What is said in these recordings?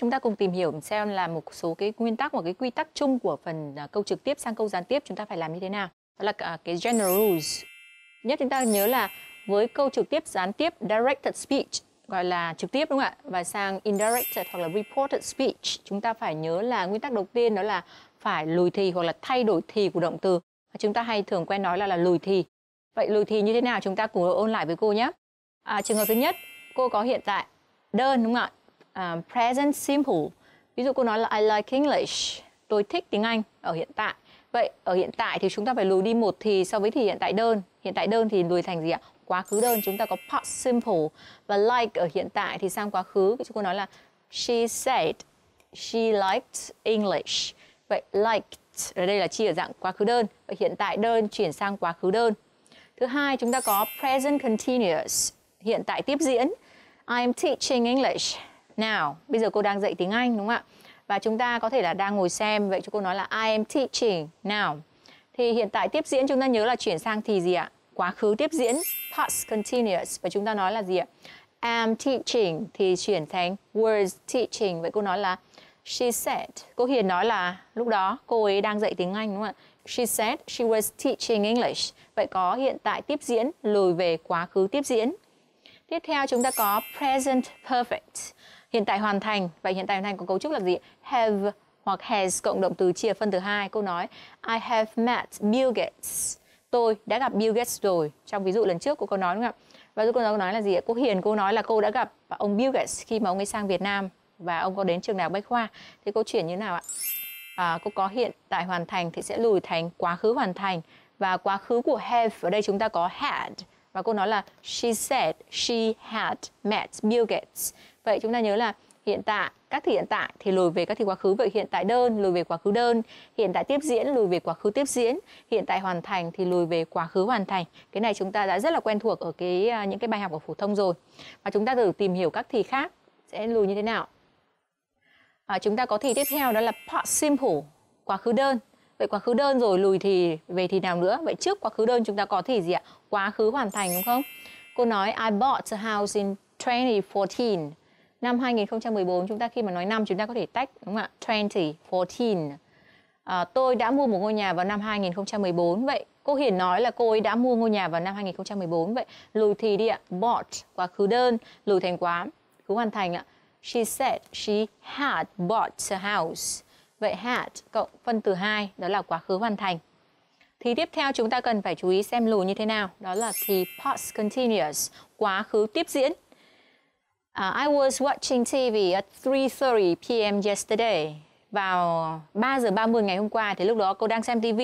Chúng ta cùng tìm hiểu xem là một số cái nguyên tắc và cái quy tắc chung của phần à, câu trực tiếp sang câu gián tiếp chúng ta phải làm như thế nào. Đó là à, cái general rules. Nhất chúng ta nhớ là với câu trực tiếp gián tiếp directed speech gọi là trực tiếp đúng không ạ? Và sang indirected hoặc là reported speech chúng ta phải nhớ là nguyên tắc đầu tiên đó là phải lùi thì hoặc là thay đổi thì của động từ. chúng ta hay thường quen nói là là lùi thì. Vậy lùi thì như thế nào chúng ta cùng ôn lại với cô nhé. À, trường hợp thứ nhất, cô có hiện tại đơn đúng không ạ? Um, present simple ví dụ cô nói là I like English tôi thích tiếng Anh ở hiện tại vậy ở hiện tại thì chúng ta phải lùi đi một thì so với thì hiện tại đơn hiện tại đơn thì lùi thành gì ạ quá khứ đơn chúng ta có past simple và like ở hiện tại thì sang quá khứ ví dụ cô nói là she said she liked English vậy liked ở đây là chi ở dạng quá khứ đơn vậy hiện tại đơn chuyển sang quá khứ đơn thứ hai chúng ta có present continuous hiện tại tiếp diễn I am teaching English Now, bây giờ cô đang dạy tiếng Anh đúng không ạ? Và chúng ta có thể là đang ngồi xem vậy cho cô nói là I am teaching now. Thì hiện tại tiếp diễn chúng ta nhớ là chuyển sang thì gì ạ? Quá khứ tiếp diễn past continuous và chúng ta nói là gì ạ? Am teaching thì chuyển thành was teaching. Vậy cô nói là she said. Cô Hiền nói là lúc đó cô ấy đang dạy tiếng Anh đúng không ạ? She said she was teaching English. Vậy có hiện tại tiếp diễn lùi về quá khứ tiếp diễn. Tiếp theo chúng ta có present perfect. Hiện tại hoàn thành vậy hiện tại hoàn thành có cấu trúc là gì? Have hoặc has cộng động từ chia phân từ hai. câu nói I have met Bill Gates. Tôi đã gặp Bill Gates rồi. Trong ví dụ lần trước cô có nói đúng không ạ? Và cô giáo nói là gì? Cô Hiền cô nói là cô đã gặp ông Bill Gates khi mà ông ấy sang Việt Nam và ông có đến trường đại học Bách Khoa. Thế cô chuyển như thế nào ạ? À, cô có hiện tại hoàn thành thì sẽ lùi thành quá khứ hoàn thành và quá khứ của have ở đây chúng ta có had và cô nói là she said she had met Bill Gates vậy chúng ta nhớ là hiện tại các thì hiện tại thì lùi về các thì quá khứ vậy hiện tại đơn lùi về quá khứ đơn hiện tại tiếp diễn lùi về quá khứ tiếp diễn hiện tại hoàn thành thì lùi về quá khứ hoàn thành cái này chúng ta đã rất là quen thuộc ở cái à, những cái bài học ở phổ thông rồi và chúng ta thử tìm hiểu các thì khác sẽ lùi như thế nào à, chúng ta có thì tiếp theo đó là past simple quá khứ đơn vậy quá khứ đơn rồi lùi thì về thì nào nữa vậy trước quá khứ đơn chúng ta có thì gì ạ quá khứ hoàn thành đúng không cô nói I bought a house in 2014 năm 2014 chúng ta khi mà nói năm chúng ta có thể tách đúng không ạ? 2014. À, tôi đã mua một ngôi nhà vào năm 2014 vậy. Cô Hiền nói là cô ấy đã mua ngôi nhà vào năm 2014 vậy. Lùi thì đi ạ. Bought quá khứ đơn, lùi thành quá khứ hoàn thành ạ. She said she had bought a house. Vậy had cộng phân từ hai đó là quá khứ hoàn thành. Thì tiếp theo chúng ta cần phải chú ý xem lùi như thế nào. Đó là thì past continuous, quá khứ tiếp diễn. Uh, I was watching TV at 3:30 p.m. yesterday. Vào 3 giờ 30 ngày hôm qua thì lúc đó cô đang xem TV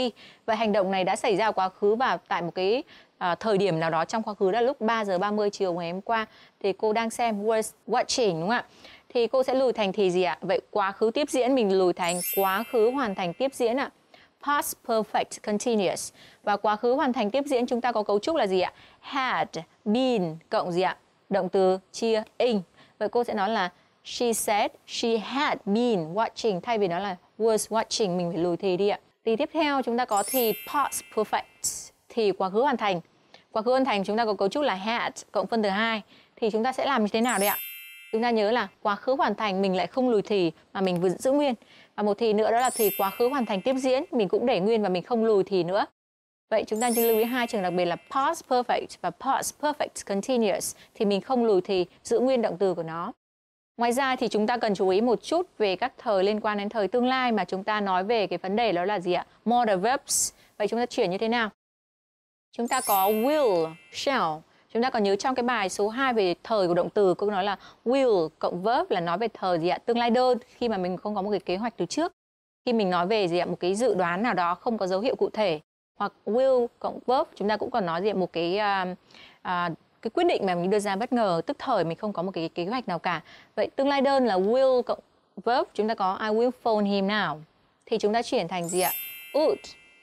và hành động này đã xảy ra quá khứ và tại một cái uh, thời điểm nào đó trong quá khứ là lúc 3 giờ 30 chiều ngày hôm qua thì cô đang xem was watching đúng không ạ? Thì cô sẽ lùi thành thì gì ạ? Vậy quá khứ tiếp diễn mình lùi thành quá khứ hoàn thành tiếp diễn ạ. Past perfect continuous và quá khứ hoàn thành tiếp diễn chúng ta có cấu trúc là gì ạ? Had, been cộng gì ạ? động từ chia in. Vậy cô sẽ nói là she said she had been watching thay vì nói là was watching mình phải lùi thì đi ạ. Thì tiếp theo chúng ta có thì past perfect thì quá khứ hoàn thành. Quá khứ hoàn thành chúng ta có cấu trúc là had cộng phân từ hai thì chúng ta sẽ làm như thế nào đây ạ? Chúng ta nhớ là quá khứ hoàn thành mình lại không lùi thì mà mình vẫn giữ nguyên. Và một thì nữa đó là thì quá khứ hoàn thành tiếp diễn mình cũng để nguyên và mình không lùi thì nữa. Vậy chúng ta nên lưu ý hai trường đặc biệt là past perfect và past perfect continuous thì mình không lùi thì giữ nguyên động từ của nó. Ngoài ra thì chúng ta cần chú ý một chút về các thời liên quan đến thời tương lai mà chúng ta nói về cái vấn đề đó là gì ạ? Modal verbs. Vậy chúng ta chuyển như thế nào? Chúng ta có will, shall. Chúng ta còn nhớ trong cái bài số 2 về thời của động từ cũng nói là will cộng verb là nói về thời gì ạ? Tương lai đơn khi mà mình không có một cái kế hoạch từ trước. Khi mình nói về gì ạ? Một cái dự đoán nào đó không có dấu hiệu cụ thể hoặc will cộng verb chúng ta cũng còn nói gì một cái uh, uh, cái quyết định mà mình đưa ra bất ngờ tức thời mình không có một cái kế hoạch nào cả vậy tương lai đơn là will cộng verb chúng ta có I will phone him now thì chúng ta chuyển thành gì ạ would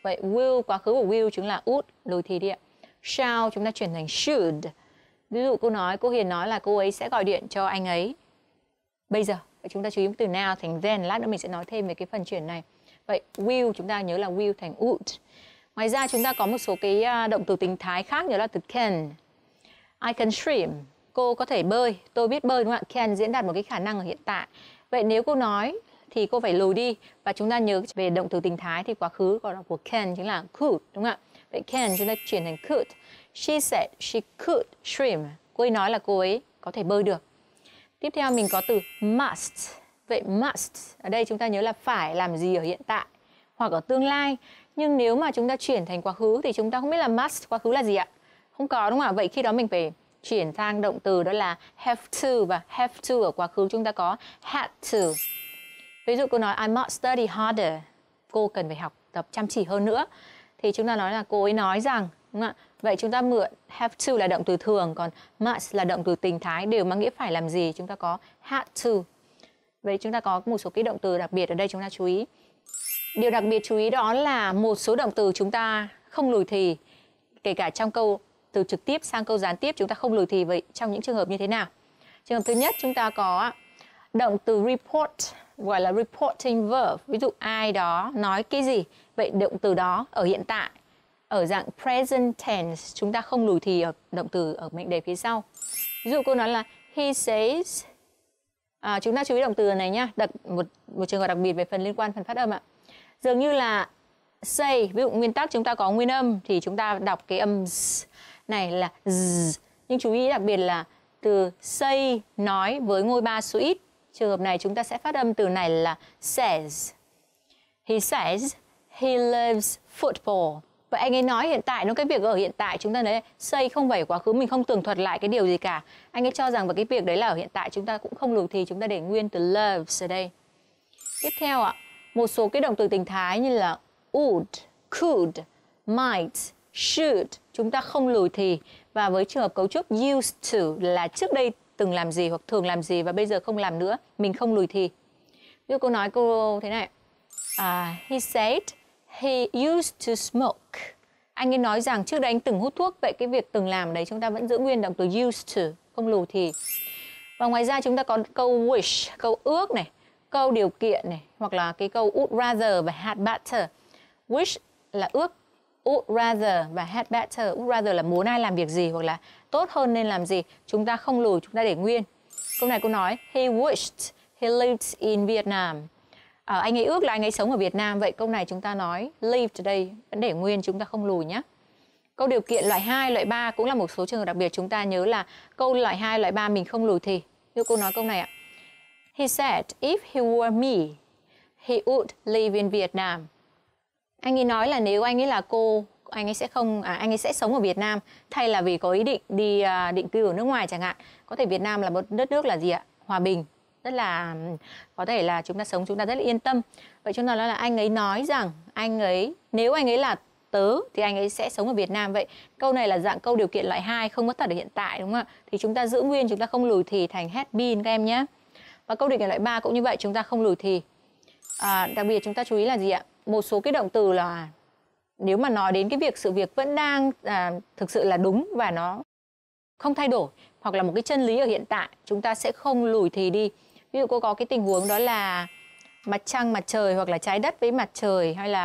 vậy will quá khứ của will chúng là would lùi thì đi ạ shall chúng ta chuyển thành should ví dụ cô nói cô Hiền nói là cô ấy sẽ gọi điện cho anh ấy bây giờ chúng ta chú ý từ now thành then lát nữa mình sẽ nói thêm về cái phần chuyển này vậy will chúng ta nhớ là will thành would Ngoài ra chúng ta có một số cái à, động từ tính thái khác như là từ can. I can swim. Cô có thể bơi. Tôi biết bơi đúng không ạ? Can diễn đạt một cái khả năng ở hiện tại. Vậy nếu cô nói thì cô phải lùi đi và chúng ta nhớ về động từ tình thái thì quá khứ còn là của can chính là could đúng không ạ? Vậy can chúng ta chuyển thành could. She said she could swim. Cô ấy nói là cô ấy có thể bơi được. Tiếp theo mình có từ must. Vậy must ở đây chúng ta nhớ là phải làm gì ở hiện tại hoặc ở tương lai nhưng nếu mà chúng ta chuyển thành quá khứ thì chúng ta không biết là must quá khứ là gì ạ không có đúng không ạ vậy khi đó mình phải chuyển sang động từ đó là have to và have to ở quá khứ chúng ta có had to ví dụ cô nói I must study harder cô cần phải học tập chăm chỉ hơn nữa thì chúng ta nói là cô ấy nói rằng đúng không ạ vậy chúng ta mượn have to là động từ thường còn must là động từ tình thái đều mang nghĩa phải làm gì chúng ta có had to vậy chúng ta có một số cái động từ đặc biệt ở đây chúng ta chú ý Điều đặc biệt chú ý đó là một số động từ chúng ta không lùi thì kể cả trong câu từ trực tiếp sang câu gián tiếp chúng ta không lùi thì vậy trong những trường hợp như thế nào? Trường hợp thứ nhất chúng ta có động từ report gọi là reporting verb. Ví dụ ai đó nói cái gì, vậy động từ đó ở hiện tại ở dạng present tense chúng ta không lùi thì ở động từ ở mệnh đề phía sau. Ví dụ cô nói là he says à, chúng ta chú ý động từ này nhá, đặc một một trường hợp đặc biệt về phần liên quan phần phát âm ạ dường như là say ví dụ nguyên tắc chúng ta có nguyên âm thì chúng ta đọc cái âm z này là z nhưng chú ý đặc biệt là từ say nói với ngôi ba số ít trường hợp này chúng ta sẽ phát âm từ này là says he says he loves football và anh ấy nói hiện tại nó cái việc ở hiện tại chúng ta đấy say không phải quá khứ mình không tường thuật lại cái điều gì cả anh ấy cho rằng và cái việc đấy là ở hiện tại chúng ta cũng không lường thì chúng ta để nguyên từ loves ở đây tiếp theo ạ một số cái động từ tình thái như là would, could, might, should chúng ta không lùi thì và với trường hợp cấu trúc used to là trước đây từng làm gì hoặc thường làm gì và bây giờ không làm nữa mình không lùi thì như cô nói cô thế này uh, he said he used to smoke anh ấy nói rằng trước đây anh từng hút thuốc vậy cái việc từng làm đấy chúng ta vẫn giữ nguyên động từ used to không lùi thì và ngoài ra chúng ta có câu wish câu ước này câu điều kiện này hoặc là cái câu would rather và had better wish là ước would rather và had better would rather là muốn ai làm việc gì hoặc là tốt hơn nên làm gì chúng ta không lùi chúng ta để nguyên câu này cô nói he wished he lived in Vietnam à, anh ấy ước là anh ấy sống ở Việt Nam vậy câu này chúng ta nói lived đây vẫn để nguyên chúng ta không lùi nhé Câu điều kiện loại 2, loại 3 cũng là một số trường hợp đặc biệt chúng ta nhớ là câu loại 2, loại 3 mình không lùi thì. Như cô nói câu này ạ. He said if he were me, he would live in Vietnam. Anh ấy nói là nếu anh ấy là cô, anh ấy sẽ không à, anh ấy sẽ sống ở Việt Nam thay là vì có ý định đi à, định cư ở nước ngoài chẳng hạn. Có thể Việt Nam là một đất nước là gì ạ? Hòa bình, rất là có thể là chúng ta sống chúng ta rất là yên tâm. Vậy chúng ta nói là anh ấy nói rằng anh ấy nếu anh ấy là tớ thì anh ấy sẽ sống ở Việt Nam vậy. Câu này là dạng câu điều kiện loại 2 không có thật ở hiện tại đúng không ạ? Thì chúng ta giữ nguyên chúng ta không lùi thì thành had been các em nhé và câu địch ở loại 3 cũng như vậy chúng ta không lùi thì à, đặc biệt chúng ta chú ý là gì ạ một số cái động từ là nếu mà nói đến cái việc sự việc vẫn đang à, thực sự là đúng và nó không thay đổi hoặc là một cái chân lý ở hiện tại chúng ta sẽ không lùi thì đi ví dụ cô có cái tình huống đó là mặt trăng mặt trời hoặc là trái đất với mặt trời hay là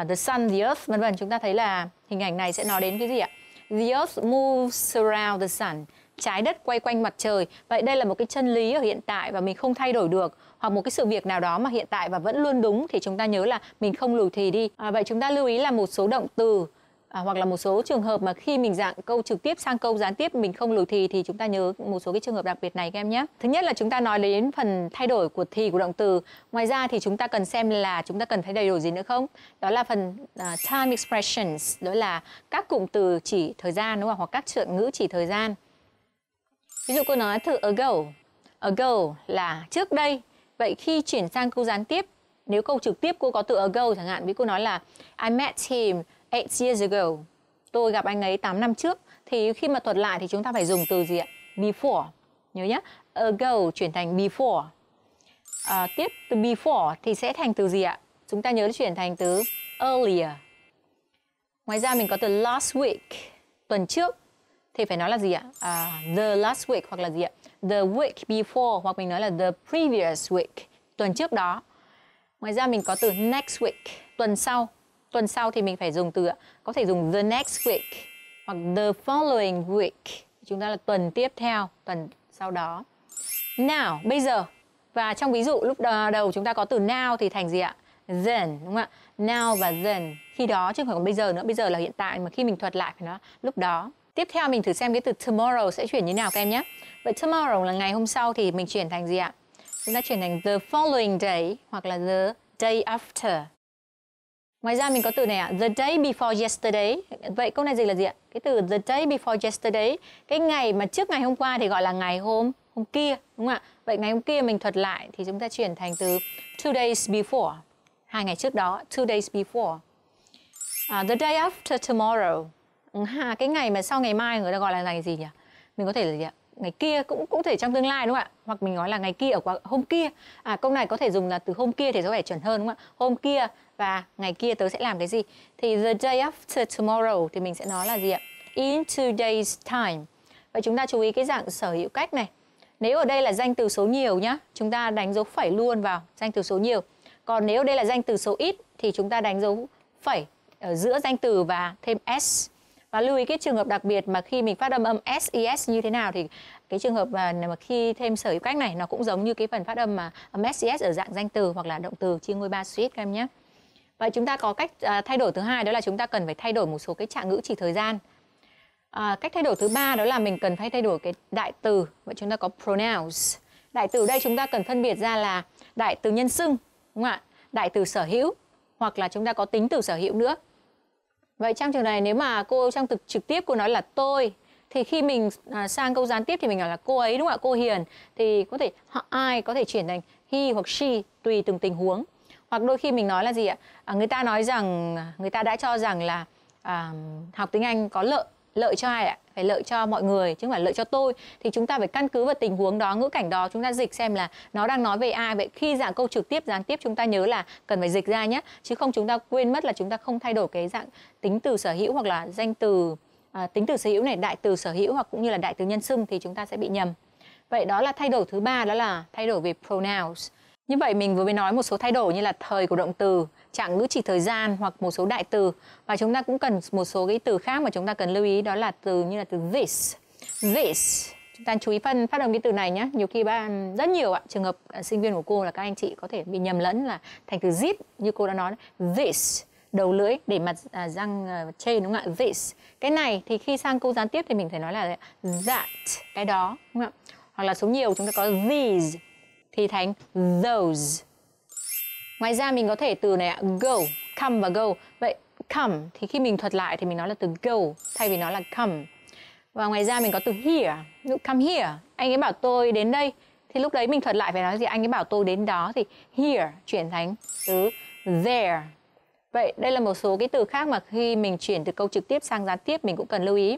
uh, the sun the earth vân vân chúng ta thấy là hình ảnh này sẽ nói đến cái gì ạ the earth moves around the sun trái đất quay quanh mặt trời. Vậy đây là một cái chân lý ở hiện tại và mình không thay đổi được hoặc một cái sự việc nào đó mà hiện tại và vẫn luôn đúng thì chúng ta nhớ là mình không lùi thì đi. À, vậy chúng ta lưu ý là một số động từ À, hoặc là một số trường hợp mà khi mình dạng câu trực tiếp sang câu gián tiếp mình không lùi thì thì chúng ta nhớ một số cái trường hợp đặc biệt này các em nhé. Thứ nhất là chúng ta nói đến phần thay đổi của thì của động từ. Ngoài ra thì chúng ta cần xem là chúng ta cần thay đổi gì nữa không? Đó là phần uh, time expressions, đó là các cụm từ chỉ thời gian đúng không? Hoặc các trợ ngữ chỉ thời gian. Ví dụ cô nói từ ago. Ago là trước đây. Vậy khi chuyển sang câu gián tiếp, nếu câu trực tiếp cô có từ ago chẳng hạn, ví cô nói là I met him 8 years ago. Tôi gặp anh ấy 8 năm trước. Thì khi mà thuật lại thì chúng ta phải dùng từ gì ạ? Before. Nhớ nhá. Ago chuyển thành before. À, tiếp từ before thì sẽ thành từ gì ạ? Chúng ta nhớ chuyển thành từ earlier. Ngoài ra mình có từ last week, tuần trước thì phải nói là gì ạ? Uh, the last week hoặc là gì ạ? The week before hoặc mình nói là the previous week, tuần trước đó. Ngoài ra mình có từ next week, tuần sau. Tuần sau thì mình phải dùng từ ạ, có thể dùng the next week hoặc the following week. Chúng ta là tuần tiếp theo, tuần sau đó. Now, bây giờ. Và trong ví dụ lúc đầu chúng ta có từ now thì thành gì ạ? Then, đúng không ạ? Now và then. Khi đó chứ không phải còn bây giờ nữa. Bây giờ là hiện tại mà khi mình thuật lại phải nó lúc đó. Tiếp theo mình thử xem cái từ tomorrow sẽ chuyển như nào các em nhé. Vậy tomorrow là ngày hôm sau thì mình chuyển thành gì ạ? Chúng ta chuyển thành the following day hoặc là the day after. Ngoài ra mình có từ này ạ, the day before yesterday. Vậy câu này dịch là gì ạ? Cái từ the day before yesterday, cái ngày mà trước ngày hôm qua thì gọi là ngày hôm hôm kia, đúng không ạ? Vậy ngày hôm kia mình thuật lại thì chúng ta chuyển thành từ two days before, hai ngày trước đó, two days before. Uh, the day after tomorrow, Ừ, cái ngày mà sau ngày mai người ta gọi là ngày gì nhỉ mình có thể là gì ạ ngày kia cũng cũng thể trong tương lai đúng không ạ hoặc mình nói là ngày kia ở qua hôm kia à câu này có thể dùng là từ hôm kia thì có vẻ chuẩn hơn đúng không ạ hôm kia và ngày kia tớ sẽ làm cái gì thì the day after tomorrow thì mình sẽ nói là gì ạ in two days time và chúng ta chú ý cái dạng sở hữu cách này nếu ở đây là danh từ số nhiều nhá chúng ta đánh dấu phẩy luôn vào danh từ số nhiều còn nếu đây là danh từ số ít thì chúng ta đánh dấu phẩy ở giữa danh từ và thêm s và lưu ý cái trường hợp đặc biệt mà khi mình phát âm âm SES như thế nào thì cái trường hợp mà, mà khi thêm sở hữu cách này nó cũng giống như cái phần phát âm mà âm SES ở dạng danh từ hoặc là động từ chia ngôi ba suite các em nhé. Vậy chúng ta có cách à, thay đổi thứ hai đó là chúng ta cần phải thay đổi một số cái trạng ngữ chỉ thời gian. À, cách thay đổi thứ ba đó là mình cần phải thay đổi cái đại từ. Vậy chúng ta có pronouns. Đại từ đây chúng ta cần phân biệt ra là đại từ nhân xưng, đúng không ạ? Đại từ sở hữu hoặc là chúng ta có tính từ sở hữu nữa. Vậy trong trường này nếu mà cô trong thực trực tiếp cô nói là tôi thì khi mình à, sang câu gián tiếp thì mình nói là cô ấy đúng không ạ? Cô Hiền thì có thể họ ai có thể chuyển thành he hoặc she tùy từng tình huống. Hoặc đôi khi mình nói là gì ạ? À, người ta nói rằng người ta đã cho rằng là à, học tiếng Anh có lợi lợi cho ai ạ? phải lợi cho mọi người chứ không phải lợi cho tôi thì chúng ta phải căn cứ vào tình huống đó ngữ cảnh đó chúng ta dịch xem là nó đang nói về ai vậy khi dạng câu trực tiếp gián tiếp chúng ta nhớ là cần phải dịch ra nhé chứ không chúng ta quên mất là chúng ta không thay đổi cái dạng tính từ sở hữu hoặc là danh từ à, tính từ sở hữu này đại từ sở hữu hoặc cũng như là đại từ nhân xưng thì chúng ta sẽ bị nhầm vậy đó là thay đổi thứ ba đó là thay đổi về pronouns như vậy mình vừa mới nói một số thay đổi như là thời của động từ, trạng ngữ chỉ thời gian hoặc một số đại từ và chúng ta cũng cần một số cái từ khác mà chúng ta cần lưu ý đó là từ như là từ this, this. Chúng ta chú ý phân phát âm cái từ này nhé. Nhiều khi bạn rất nhiều ạ, trường hợp sinh viên của cô là các anh chị có thể bị nhầm lẫn là thành từ zip như cô đã nói this đầu lưỡi để mặt à, răng à, trên đúng không ạ? This. Cái này thì khi sang câu gián tiếp thì mình phải nói là that, cái đó đúng không ạ? Hoặc là số nhiều chúng ta có these thì thành those. Ngoài ra mình có thể từ này ạ, go, come và go. Vậy come thì khi mình thuật lại thì mình nói là từ go thay vì nó là come. Và ngoài ra mình có từ here, come here. Anh ấy bảo tôi đến đây. Thì lúc đấy mình thuật lại phải nói gì? Anh ấy bảo tôi đến đó thì here chuyển thành từ there. Vậy đây là một số cái từ khác mà khi mình chuyển từ câu trực tiếp sang gián tiếp mình cũng cần lưu ý.